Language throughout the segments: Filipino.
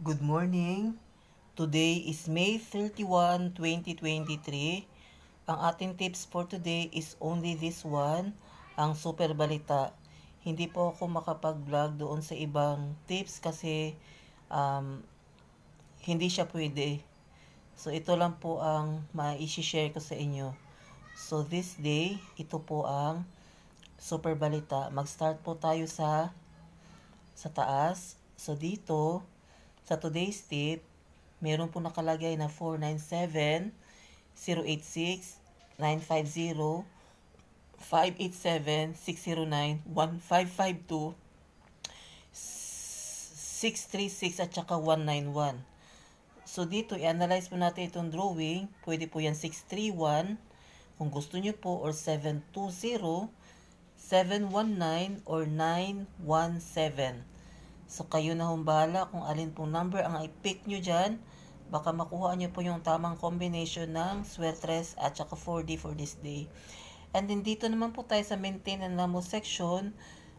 Good morning. Today is May 31, 2023. Ang ating tips for today is only this one, ang super balita. Hindi po ako makapag-vlog doon sa ibang tips kasi um, hindi siya pwede. So ito lang po ang ma-share ko sa inyo. So this day, ito po ang super balita. Mag-start po tayo sa sa taas. So dito, sa today's tip, meron po nakalagay na 497-086-950-587-609-1552 636 at saka 191. So, dito, i-analyze po natin itong drawing. Pwede po yan 631 kung gusto nyo po or 720, 719 or 917. So, kayo na humbala kung alin pong number ang i-pick nyo dyan. Baka makuha nyo po yung tamang combination ng sweatress at saka 4D for this day. And then, dito naman po tayo sa maintain and lamo section.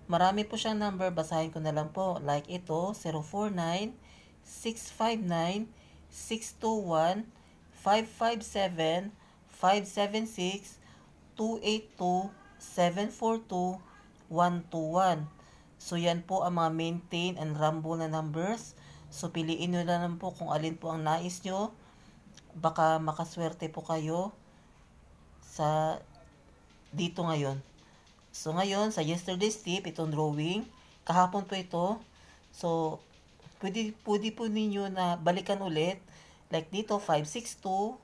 Marami po siyang number. Basahin ko na lang po. Like ito, 049, 659, 621, 557, 576, 282, 742, 121. So, yan po ang mga maintain and rumble na numbers. So, piliin nyo na lang po kung alin po ang nais nyo. Baka makaswerte po kayo sa dito ngayon. So, ngayon, sa yesterday's tip, itong drawing, kahapon po ito. So, pwede, pwede po ninyo na balikan ulit. Like dito, 562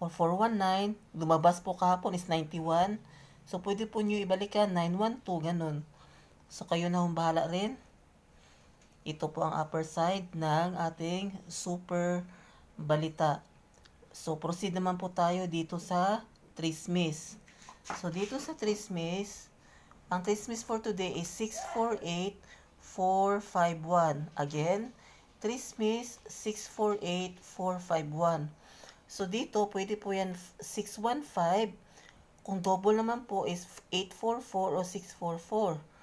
or 419. Lumabas po kahapon is 91. So, pwede po nyo ibalikan 912, ganun. So, kayo na humbahala rin. Ito po ang upper side ng ating super balita. So, proceed naman po tayo dito sa trismis. So, dito sa trismis, ang trismis for today is 648451. Again, trismis 648451. So, dito, pwede po yan 615. Kung double naman po is 844 o 644.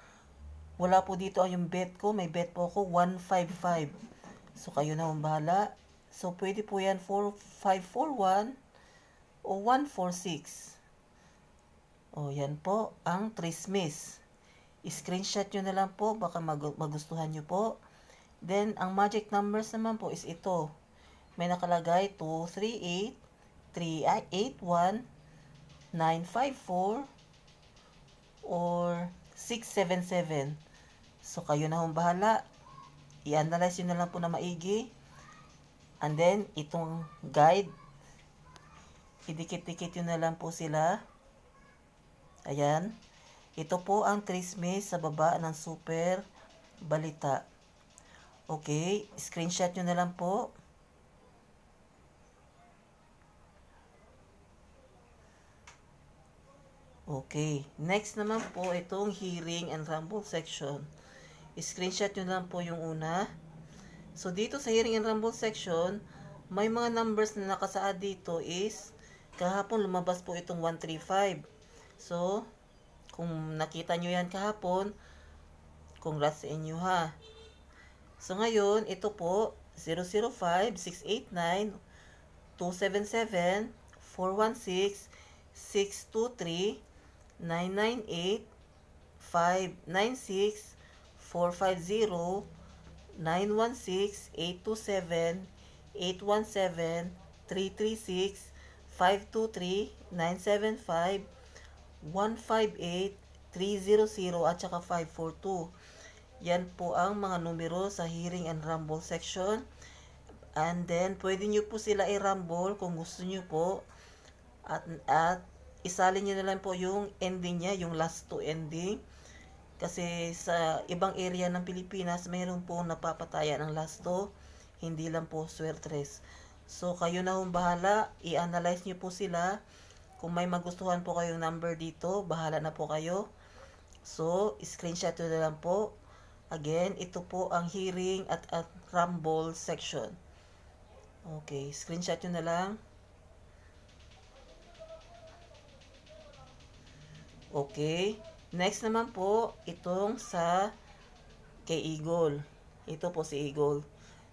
Wala po dito ay ah, yung bet ko. May bet po ako 155. So kayo na bahala. So pwede po yan 4541 o 146. O yan po ang trismis. Screenshot nyo na lang po. Baka mag magustuhan nyo po. Then ang magic numbers naman po is ito. May nakalagay 238, 381, 954, or 677. So, kayo na hong bahala. I-analyze nyo na lang po na maigi. And then, itong guide, idikit-dikit yun na lang po sila. Ayan. Ito po ang trismis sa baba ng super balita. Okay, screenshot nyo na lang po. Okay, next naman po itong hearing and rumble section. Screenshot nyo lang po yung una. So, dito sa hearing and rumble section, may mga numbers na nakasaad dito is kahapon lumabas po itong 135. So, kung nakita nyo yan kahapon, congrats sa inyo ha. So, ngayon, ito po, 005, 689, 277, 416, 623, 998, 596, 0945-827-817-336-523-975-158-300 at saka 542. Yan po ang mga numero sa hearing and rumble section. And then, pwede nyo po sila i-rumble kung gusto nyo po. At, at isalin nyo na lang po yung ending niya, yung last two ending. Kasi sa ibang area ng Pilipinas, mayroon po napapataya ng lasto, hindi lang po swertres. So, kayo na hong bahala, i-analyze nyo po sila. Kung may magustuhan po kayong number dito, bahala na po kayo. So, screenshot nyo na lang po. Again, ito po ang hearing at, at rumble section. Okay, screenshot nyo na lang. Okay. Next naman po, itong sa kay Eagle. Ito po si Eagle.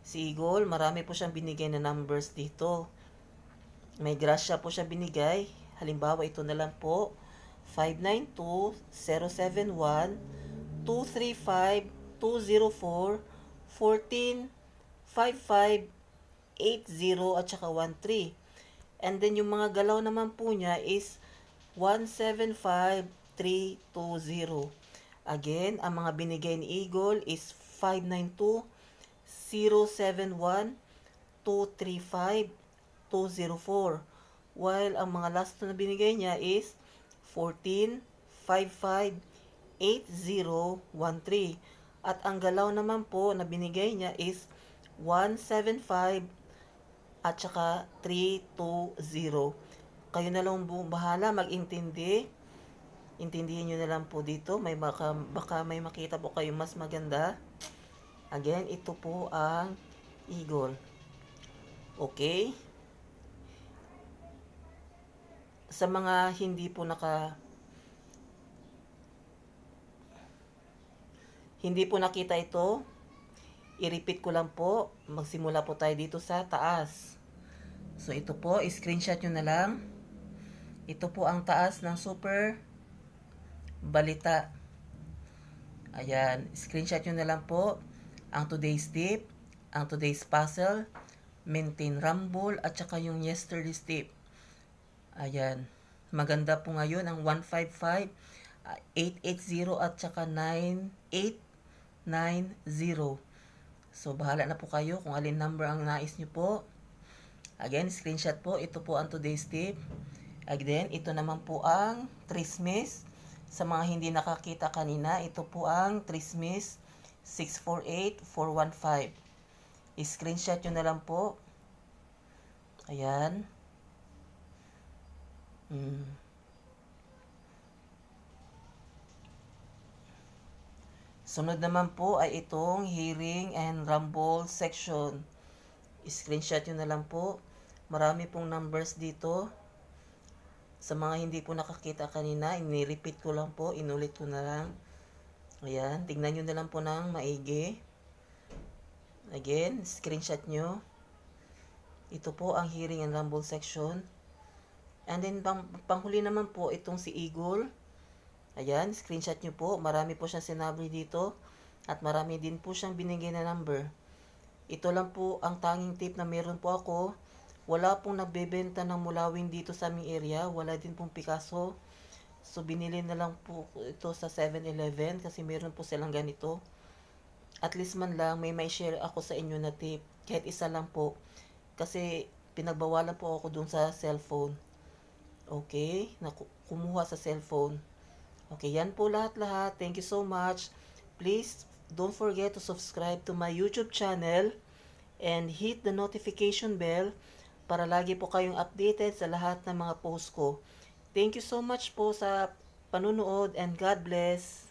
Si Eagle, marami po siyang binigay na numbers dito. May grasya po siya binigay. Halimbawa, ito na lang po. 592 071 235 204 14 55 at saka 13. And then, yung mga galaw naman po niya is 175 320. Again, ang mga binigay ni Eagle is 592-071-235-204. While ang mga last na binigay niya is 14 8013 At ang galaw naman po na binigay niya is 175 at saka 320. Kayo na lang bahala mag-intindi intindihin nyo na lang po dito. May baka, baka may makita po kayo mas maganda. Again, ito po ang eagle. Okay? Sa mga hindi po naka hindi po nakita ito, i-repeat ko lang po. Magsimula po tayo dito sa taas. So, ito po, screenshot nyo na lang. Ito po ang taas ng super balita. Ayan, screenshot nyo na lang po ang today's tip, ang today's puzzle, maintain rumble, at saka yung yesterday's tip. Ayan, maganda po ngayon ang 155, 880 at saka 9890. So, bahala na po kayo kung alin number ang nais nyo po. Again, screenshot po. Ito po ang today's tip. Again, ito naman po ang Christmas. Sa mga hindi nakakita kanina, ito po ang Trismis 648415. screenshot nyo na lang po. Ayan. Hmm. Sunod naman po ay itong hearing and rumble section. Screenshot nyo na lang po. Marami pong numbers dito. Sa mga hindi po nakakita kanina, inirepeat ko lang po, inulit ko na lang. Ayan, tingnan nyo na lang po ng maigi. Again, screenshot nyo. Ito po ang hearing and rumble section. And then, pang, panghuli naman po, itong si Eagle. Ayan, screenshot nyo po. Marami po siyang sinabi dito. At marami din po siyang binigay na number. Ito lang po ang tanging tip na meron po ako wala pong nagbebenta ng mulawin dito sa aming area. Wala din pong Picasso. So, binili na lang po ito sa 7-Eleven kasi meron po silang ganito. At least man lang, may may share ako sa inyo na tip. Kahit isa lang po. Kasi, pinagbawalan po ako dun sa cellphone. Okay? Na kumuha sa cellphone. Okay, yan po lahat-lahat. Thank you so much. Please, don't forget to subscribe to my YouTube channel and hit the notification bell para lagi po kayong updated sa lahat ng mga post ko. Thank you so much po sa panunood and God bless.